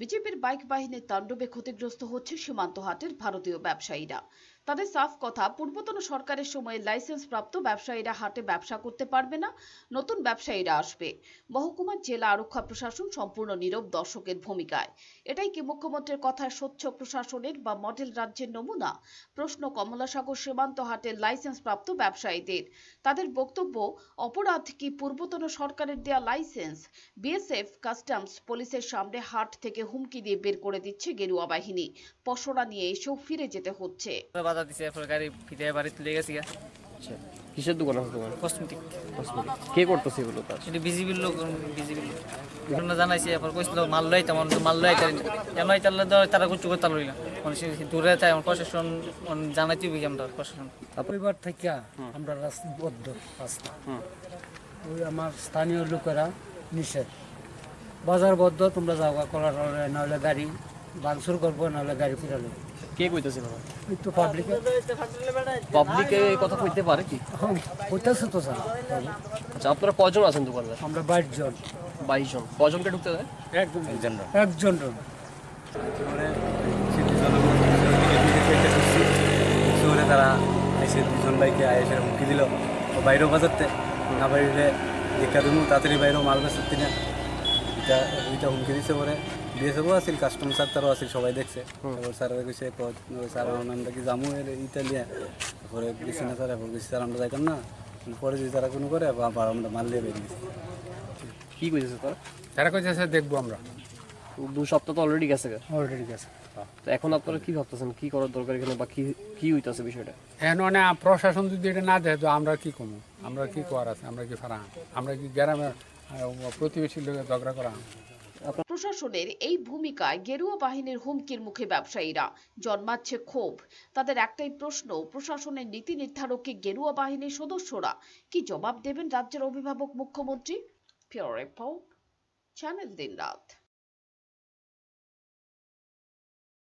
বিজেপির বাইক বাহিনীর তাণ্ডবে ক্ষতিগ্রস্ত হচ্ছে সীমান্ত হাটের ভারতীয় ব্যবসায়ীরা তাদের সাফ কথা পূর্বতন সরকারের সময়ে লাইসেন্স প্রাপ্ত ব্যবসায়ীরা হাটে ব্যবসা করতে পারবে না নতুন ব্যবসায়ীরা আসবে মহকুমার জেলা আরক্ষা প্রশাসন সম্পূর্ণ নীরব দর্শকের ভূমিকায় এটাই কি মুখ্যমন্ত্রীর কথায় স্বচ্ছ প্রশাসনের বা মডেল রাজ্যের নমুনা প্রশ্ন কমলাসাগর সীমান্ত হাটের লাইসেন্স প্রাপ্ত ব্যবসায়ীদের তাদের বক্তব্য অপরাধ কি পূর্বতন সরকারের দেয়া লাইসেন্স বিএসএফ কাস্টমস পুলিশের সামনে হাট থেকে হুমকি দিয়ে বের করে দিচ্ছে গেরুয়া বাহিনী পশরা নিয়ে এসেও ফিরে যেতে হচ্ছে বাধা দিছে এরপর গাড়ি ফিরে বাড়ি তুলে গেছি আচ্ছা, কিসের দোকান আছে তোমার কসমেটিক কসমেটিক কে করতেছে এগুলো তার এটা বিজিবির লোক বিজিবির লোক ঘটনা জানাইছে এরপর কইছিল মাল লই মাল লই কেন তাহলে তারা কিছু করতে মানে দূরে তাই আমার প্রশাসন মানে জানাইতে হইবে আমরা প্রশাসন পরিবার থেকে আমরা রাস্তাবদ্ধ রাস্তা ওই আমার স্থানীয় লোকেরা নিষেধ বাজার বদ্ধ তোমরা যাওয়া করার নাহলে গাড়ি ভাঙচুর করবো নাহলে গাড়ি ফিরালে কে কইতেছে বাবা ওই তো পাবলিকে পাবলিকে কথা কইতে পারে কি কইতেছে তো স্যার আচ্ছা আপনারা কজন আছেন দোকানে আমরা বাইশ জন বাইশ জন কজনকে ঢুকতে দেয় একজন একজন একজন তারা এসে দুজন বাইকে আয়েসে হুমকি দিল বাইরেও বাজারতে না বাইরে দেখা দিন তাড়াতাড়ি বাইরেও মাল বেসার না এটা হুমকি দিচ্ছে পরে বিএসএফও আসিল কাস্টম স্যার তারও আসিল সবাই দেখছে তারপর স্যারেরা কইছে স্যার আমরা কি জামু এর ইতালিয়া তারপরে গেছি না স্যার এরপর গেছি স্যার আমরা যাইতাম না পরে যদি তারা কোনো করে আবার আমরা মাল দিয়ে বেরিয়ে কি কী কইছে তারা তারা কইছে স্যার দেখবো আমরা দু সপ্তাহ তো অলরেডি গেছে অলরেডি গেছে এখন আপনারা কি ভাবতেছেন কি করার দরকার এখানে বা কি কি হইতেছে বিষয়টা হ্যাঁ মানে প্রশাসন যদি এটা না দেয় তো আমরা কি কমু আমরা কি করার আছে আমরা কি ফারা আমরা কি গ্রামের প্রতিবেশীর লোকের ঝগড়া করা প্রশাসনের এই ভূমিকায় গেরুয়া বাহিনীর হুমকির মুখে ব্যবসায়ীরা জন্মাচ্ছে ক্ষোভ তাদের একটাই প্রশ্ন প্রশাসনের নীতি নির্ধারককে গেরুয়া বাহিনীর সদস্যরা কি জবাব দেবেন রাজ্যের অভিভাবক মুখ্যমন্ত্রী রিপোর্ট চ্যানেল দিন রাত